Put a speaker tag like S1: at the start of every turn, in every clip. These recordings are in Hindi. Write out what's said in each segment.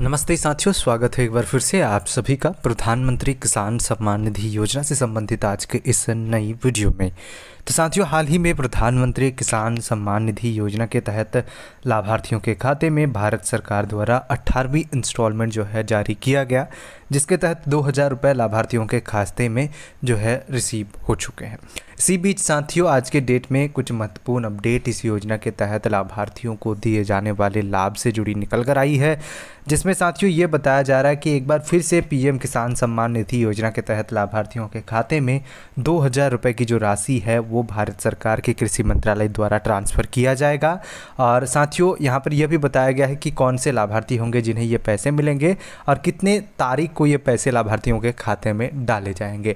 S1: नमस्ते साथियों स्वागत है एक बार फिर से आप सभी का प्रधानमंत्री किसान सम्मान निधि योजना से संबंधित आज के इस नई वीडियो में तो साथियों हाल ही में प्रधानमंत्री किसान सम्मान निधि योजना के तहत लाभार्थियों के खाते में भारत सरकार द्वारा अट्ठारहवीं इंस्टॉलमेंट जो है जारी किया गया जिसके तहत दो हज़ार रुपये लाभार्थियों के खाते में जो है रिसीव हो चुके हैं इसी बीच साथियों आज के डेट में कुछ महत्वपूर्ण अपडेट इस योजना के तहत लाभार्थियों को दिए जाने वाले लाभ से जुड़ी निकल कर आई है जिसमें साथियों ये बताया जा रहा है कि एक बार फिर से पीएम किसान सम्मान निधि योजना के तहत लाभार्थियों के खाते में दो हज़ार रुपये की जो राशि है वो भारत सरकार के कृषि मंत्रालय द्वारा ट्रांसफ़र किया जाएगा और साथियों यहाँ पर यह भी बताया गया है कि कौन से लाभार्थी होंगे जिन्हें ये पैसे मिलेंगे और कितने तारीख को ये पैसे लाभार्थियों के खाते में डाले जाएंगे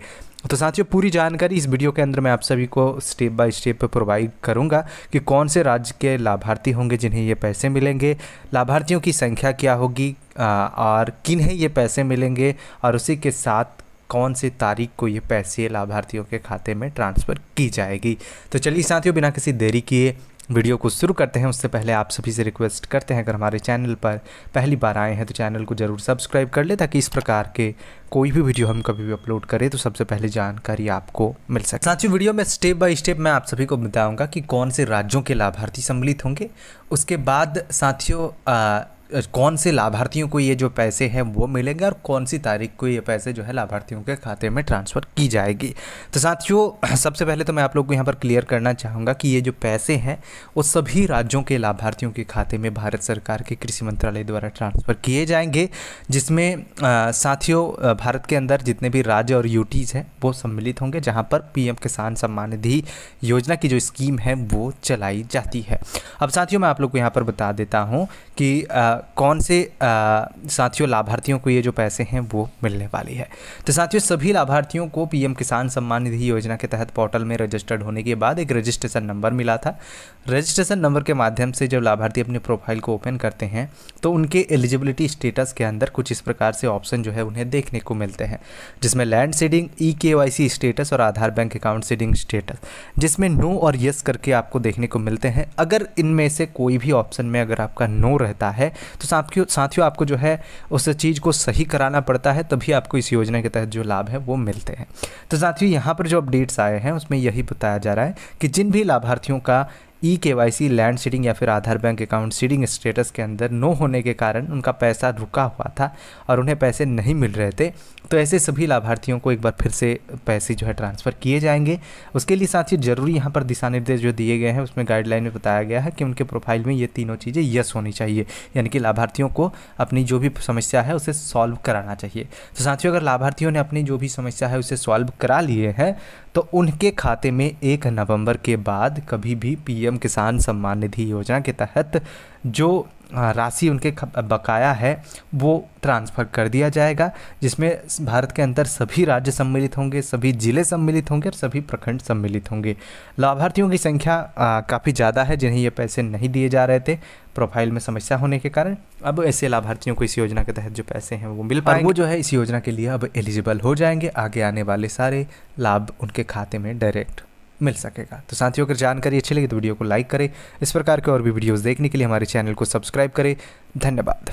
S1: तो साथियों पूरी जानकारी इस वीडियो के अंदर मैं आप सभी को स्टेप बाय स्टेप प्रोवाइड करूंगा कि कौन से राज्य के लाभार्थी होंगे जिन्हें ये पैसे मिलेंगे लाभार्थियों की संख्या क्या होगी और किन्हें ये पैसे मिलेंगे और उसी के साथ कौन से तारीख को ये पैसे लाभार्थियों के खाते में ट्रांसफ़र की जाएगी तो चलिए साथियों बिना किसी देरी किए वीडियो को शुरू करते हैं उससे पहले आप सभी से रिक्वेस्ट करते हैं अगर हमारे चैनल पर पहली बार आए हैं तो चैनल को ज़रूर सब्सक्राइब कर ले ताकि इस प्रकार के कोई भी वीडियो हम कभी भी अपलोड करें तो सबसे पहले जानकारी आपको मिल सके साथियों वीडियो में स्टेप बाय स्टेप मैं आप सभी को बताऊंगा कि कौन से राज्यों के लाभार्थी सम्मिलित होंगे उसके बाद साथियों कौन से लाभार्थियों को ये जो पैसे हैं वो मिलेंगे और कौन सी तारीख को ये पैसे जो है लाभार्थियों के खाते में ट्रांसफ़र की जाएगी तो साथियों सबसे पहले तो मैं आप लोग को यहाँ पर क्लियर करना चाहूँगा कि ये जो पैसे हैं वो सभी राज्यों के लाभार्थियों के खाते में भारत सरकार के कृषि मंत्रालय द्वारा ट्रांसफ़र किए जाएंगे जिसमें साथियों भारत के अंदर जितने भी राज्य और यूटीज़ हैं वो सम्मिलित होंगे जहाँ पर पी किसान सम्मान निधि योजना की जो स्कीम है वो चलाई जाती है अब साथियों मैं आप लोग को यहाँ पर बता देता हूँ कि आ, कौन से साथियों लाभार्थियों को ये जो पैसे हैं वो मिलने वाली है तो साथियों सभी लाभार्थियों को पीएम किसान सम्मान निधि योजना के तहत पोर्टल में रजिस्टर्ड होने के बाद एक रजिस्ट्रेशन नंबर मिला था रजिस्ट्रेशन नंबर के माध्यम से जब लाभार्थी अपने प्रोफाइल को ओपन करते हैं तो उनके एलिजिबिलिटी स्टेटस के अंदर कुछ इस प्रकार से ऑप्शन जो है उन्हें देखने को मिलते हैं जिसमें लैंड सीडिंग ई के स्टेटस और Aadhaar bank account seeding status जिसमें नो और यस करके आपको देखने को मिलते हैं अगर इनमें से कोई भी ऑप्शन में अगर आपका नो रहता है तो साथियों साथियों आपको जो है उस चीज़ को सही कराना पड़ता है तभी आपको इस योजना के तहत जो लाभ है वो मिलते हैं तो साथियों यहाँ पर जो अपडेट्स आए हैं उसमें यही बताया जा रहा है कि जिन भी लाभार्थियों का ई के वाई सी लैंड सीडिंग या फिर Aadhaar bank account seeding status के अंदर नो होने के कारण उनका पैसा रुका हुआ था और उन्हें पैसे नहीं मिल रहे थे तो ऐसे सभी लाभार्थियों को एक बार फिर से पैसे जो है ट्रांसफ़र किए जाएंगे उसके लिए साथ ही जरूरी यहाँ पर दिशा निर्देश जो दिए गए हैं उसमें गाइडलाइन में बताया गया है कि उनके प्रोफाइल में ये तीनों चीज़ें यस होनी चाहिए यानी कि लाभार्थियों को अपनी जो भी समस्या है उसे सॉल्व कराना चाहिए तो साथियों अगर लाभार्थियों ने अपनी जो भी समस्या है उसे सॉल्व करा लिए हैं तो उनके खाते में एक नवंबर के बाद कभी भी पीएम किसान सम्मान निधि योजना के तहत जो राशि उनके बकाया है वो ट्रांसफ़र कर दिया जाएगा जिसमें भारत के अंदर सभी राज्य सम्मिलित होंगे सभी ज़िले सम्मिलित होंगे और सभी प्रखंड सम्मिलित होंगे लाभार्थियों की संख्या काफ़ी ज़्यादा है जिन्हें ये पैसे नहीं दिए जा रहे थे प्रोफाइल में समस्या होने के कारण अब ऐसे लाभार्थियों को इस योजना के तहत जो पैसे हैं वो मिल पाए वो जो है इस योजना के लिए अब एलिजिबल हो जाएंगे आगे आने वाले सारे लाभ उनके खाते में डायरेक्ट मिल सकेगा तो साथियों अगर जानकारी अच्छी लगी तो वीडियो को लाइक करें इस प्रकार के और भी वीडियोस देखने के लिए हमारे चैनल को सब्सक्राइब करें धन्यवाद